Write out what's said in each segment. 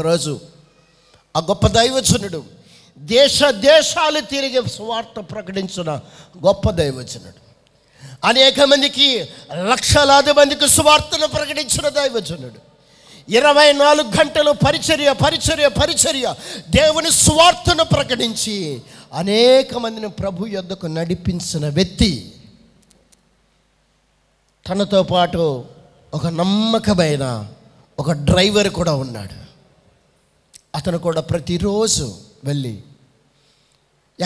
ఒకరోజు ఆ గొప్ప దైవచనుడు దేశ దేశాలు తిరిగి స్వార్త ప్రకటించిన గొప్ప దైవచనుడు అనేక మందికి లక్షలాది మందికి సువార్తను ప్రకటించిన దైవజనుడు ఇరవై నాలుగు గంటలు పరిచర్య పరిచర్య పరిచర్య దేవుని సువార్తను ప్రకటించి అనేక మందిని ప్రభు యొద్దకు నడిపించిన వ్యక్తి తనతో పాటు ఒక నమ్మకమైన ఒక డ్రైవర్ కూడా ఉన్నాడు అతను కూడా ప్రతిరోజు వెళ్ళి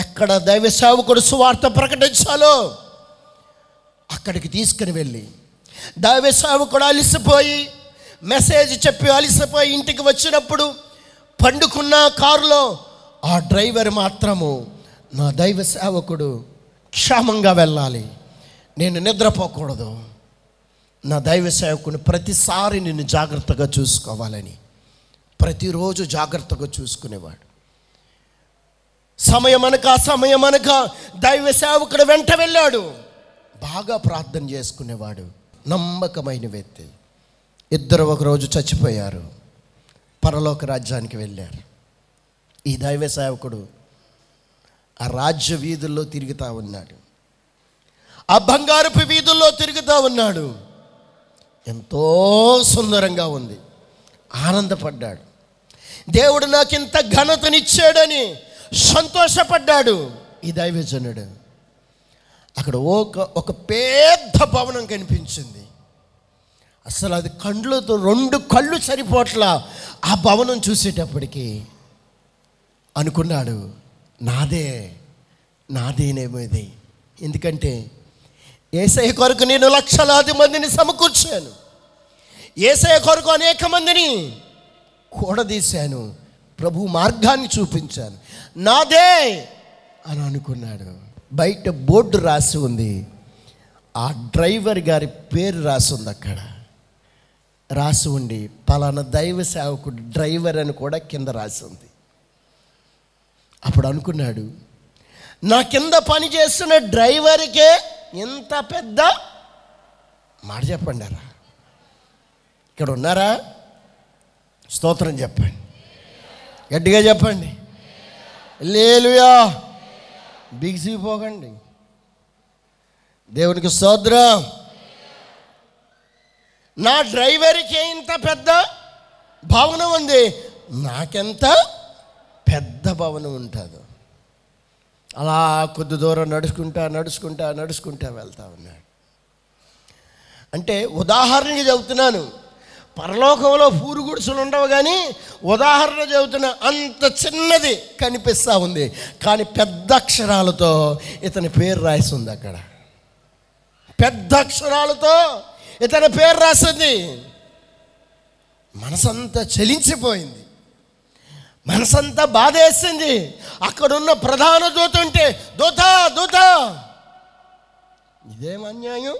ఎక్కడ దైవ సేవకుడు సువార్త ప్రకటించాలో అక్కడికి తీసుకుని వెళ్ళి దైవ సేవకుడు అలిసిపోయి మెసేజ్ చెప్పి అలిసిపోయి ఇంటికి వచ్చినప్పుడు పండుకున్న కారులో ఆ డ్రైవర్ మాత్రము నా దైవ సేవకుడు క్షేమంగా వెళ్ళాలి నేను నిద్రపోకూడదు నా దైవ సేవకుని ప్రతిసారి నిన్ను జాగ్రత్తగా చూసుకోవాలని ప్రతిరోజు జాగ్రత్తగా చూసుకునేవాడు సమయం అనక సమయం అనక దైవ సేవకుడు వెంట వెళ్ళాడు బాగా ప్రార్థన చేసుకునేవాడు నమ్మకమైన వ్యక్తి ఇద్దరు ఒకరోజు చచ్చిపోయారు పరలోక రాజ్యానికి వెళ్ళారు ఈ దైవ సేవకుడు ఆ రాజ్య వీధుల్లో తిరుగుతూ ఉన్నాడు ఆ బంగారపు వీధుల్లో తిరుగుతూ ఉన్నాడు ఎంతో సుందరంగా ఉంది ఆనందపడ్డాడు దేవుడు నాకు ఇంత ఘనతనిచ్చాడని సంతోషపడ్డాడు ఈ దైవజనుడు అక్కడ ఒక ఒక పెద్ద భవనం కనిపించింది అసలు అది కండ్లతో రెండు కళ్ళు సరిపోట్ల ఆ భవనం చూసేటప్పటికి అనుకున్నాడు నాదే నాదేనేమో ఇది ఎందుకంటే ఏసఐ కొరకు నేను లక్షలాది మందిని సమకూర్చాను ఏసఐ కొరకు అనేక మందిని కూడదీశాను ప్రభు మార్గాన్ని చూపించాను నాదే అని అనుకున్నాడు బయట బోర్డు రాసి ఉంది ఆ డ్రైవర్ గారి పేరు రాసి ఉంది అక్కడ రాసి ఉండి పలానా దైవ సేవకుడు డ్రైవర్ అని కూడా కింద రాసి ఉంది అప్పుడు అనుకున్నాడు నా కింద పని చేస్తున్న డ్రైవర్కే ఇంత పెద్ద మాట చెప్పండి రా ఇక్కడ ఉన్నారా స్తోత్రం చెప్పండి గట్టిగా చెప్పండి లేలుయా బిగిసిపోకండి దేవునికి స్తోత్రం నా డ్రైవర్కి ఇంత పెద్ద భవనం ఉంది నాకెంత పెద్ద భవనం ఉంటుంది అలా కొద్ది దూరం నడుచుకుంటా నడుచుకుంటా నడుచుకుంటా వెళ్తా ఉన్నాడు అంటే ఉదాహరణకి చెబుతున్నాను పరలోకంలో పూరుగుడుసులు ఉండవు కానీ ఉదాహరణ చెబుతున్న అంత చిన్నది కనిపిస్తూ ఉంది కానీ పెద్ద అక్షరాలతో ఇతని పేరు రాసింది అక్కడ పెద్ద అక్షరాలతో ఇతని పేరు రాసింది మనసంతా చలించిపోయింది మనసంతా బాధేసింది అక్కడున్న ప్రధాన దూత ఉంటే దూత దూత ఇదేం అన్యాయం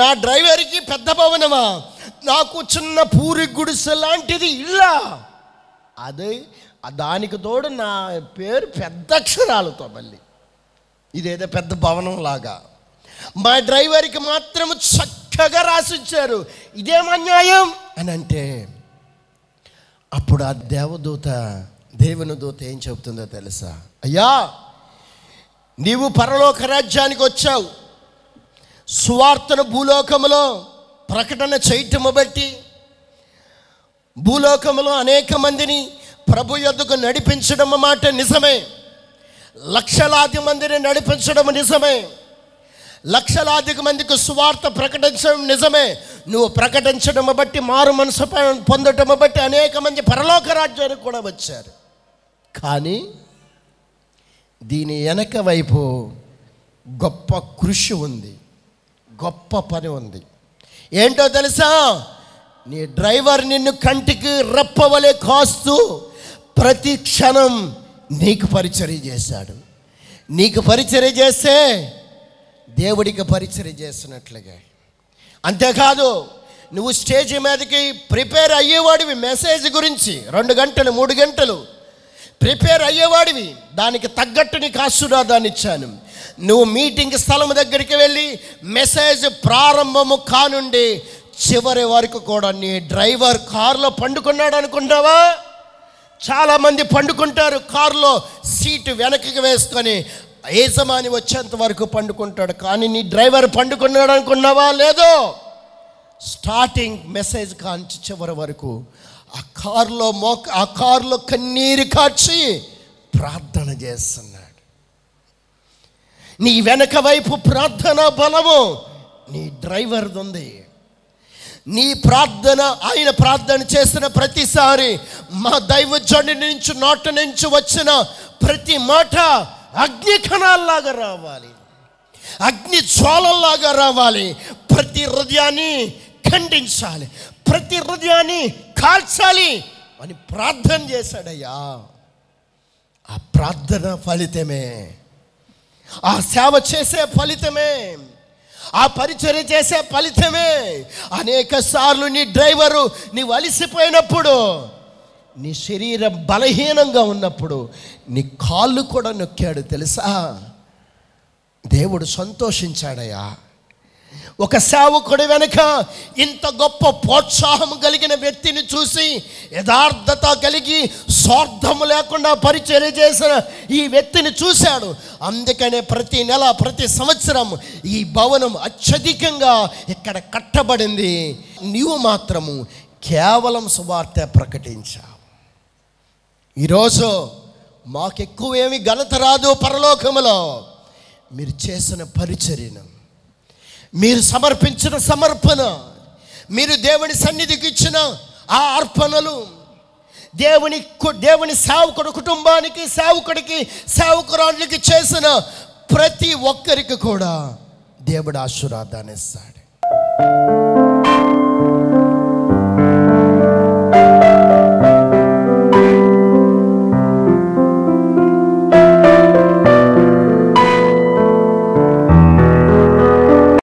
నా డ్రైవర్కి పెద్ద భవనమా నాకు చిన్న పూరి గుడిసె లాంటిది ఇల్లా అదే దానికి తోడు నా పేరు పెద్ద అక్షరాలతో మళ్ళీ ఇదేదో పెద్ద భవనం లాగా మా డ్రైవర్కి మాత్రం చక్కగా రాసిచ్చారు ఇదేం అన్యాయం అని అంటే అప్పుడు ఆ దేవదూత దేవుని దూత ఏం చెబుతుందో తెలుసా అయ్యా నీవు పరలోక రాజ్యానికి వచ్చావు సువార్తను భూలోకములో ప్రకటన చేయటము బట్టి భూలోకములో అనేక మందిని ప్రభు యొద్దకు నడిపించడం మాట నిజమే లక్షలాది మందిని నడిపించడం నిజమే లక్షలాది మందికి సువార్త ప్రకటించడం నిజమే నువ్వు ప్రకటించడం బట్టి మారు మనసు పొందటం బట్టి అనేక మంది పరలోక రాజ్యానికి కూడా వచ్చారు కానీ దీని వెనక వైపు గొప్ప కృషి ఉంది గొప్ప పని ఉంది ఏంటో తెలుసా నీ డ్రైవర్ నిన్ను కంటికి రప్పవలే కాస్తూ ప్రతి క్షణం నీకు పరిచర్య చేశాడు నీకు పరిచర్య చేస్తే దేవుడికి పరిచర్య చేసినట్లుగా అంతేకాదు నువ్వు స్టేజ్ మీదకి ప్రిపేర్ అయ్యేవాడివి మెసేజ్ గురించి రెండు గంటలు మూడు గంటలు ప్రిపేర్ అయ్యేవాడివి దానికి తగ్గట్టు నీకు ఆశీర్వాదాన్ని ఇచ్చాను నువ్వు మీటింగ్ స్థలం దగ్గరికి వెళ్ళి మెసేజ్ ప్రారంభము కానుండి చివరి వరకు కూడా నీ డ్రైవర్ కారులో పండుకున్నాడు అనుకుంటావా చాలామంది పండుకుంటారు కారులో సీటు వెనక్కి వేసుకొని యజమాని వచ్చేంత వరకు పండుకుంటాడు కానీ నీ డ్రైవర్ పండుకున్నాడు అనుకున్నావా లేదో స్టార్టింగ్ మెసేజ్ కాంచి చివరి వరకు ఆ కారులో మోక ఆ కారులో కన్నీరు కాచి ప్రార్థన చేస్తున్నాడు నీ వెనక వైపు ప్రార్థన బలము నీ డ్రైవర్ది ఉంది నీ ప్రార్థన ఆయన ప్రార్థన చేసిన ప్రతిసారి మా దైవజుడి నుంచి నోట నుంచి వచ్చిన ప్రతి మాట అగ్ని కణాల్లాగా రావాలి అగ్ని జ్వాలల్లాగా రావాలి ప్రతి హృదయాన్ని ఖండించాలి ప్రతి హృదయాన్ని కాల్చాలి అని ప్రార్థన చేశాడయ్యా ఆ ప్రార్థన ఫలితమే ఆ సేవ చేసే ఫలితమే ఆ పరిచర్ చేసే ఫలితమే అనేక సార్లు నీ డ్రైవరు నీ అలిసిపోయినప్పుడు నీ శరీరం బలహీనంగా ఉన్నప్పుడు నీ కాళ్ళు కూడా నొక్కాడు తెలుసా దేవుడు సంతోషించాడయ్యా ఒక సేవకుడి వెనుక ఇంత గొప్ప ప్రోత్సాహం కలిగిన వ్యక్తిని చూసి యథార్థత కలిగి స్వార్థము లేకుండా పరిచయం చేసిన ఈ వ్యక్తిని చూశాడు అందుకనే ప్రతి నెల ప్రతి సంవత్సరం ఈ భవనం అత్యధికంగా ఇక్కడ కట్టబడింది నీవు మాత్రము కేవలం సువార్త ప్రకటించావు ఈరోజు మాకెక్కువేమి ఘనత రాదు పరలోకములో మీరు చేసిన పరిచర్యను మీరు సమర్పించిన సమర్పణ మీరు దేవుని సన్నిధికి ఇచ్చిన ఆ అర్పణలు దేవుని దేవుని సేవకుడు కుటుంబానికి సేవకుడికి సేవకురాళ్ళకి చేసిన ప్రతి ఒక్కరికి కూడా దేవుడు ఆశీర్వాదాన్ని ఇస్తాడు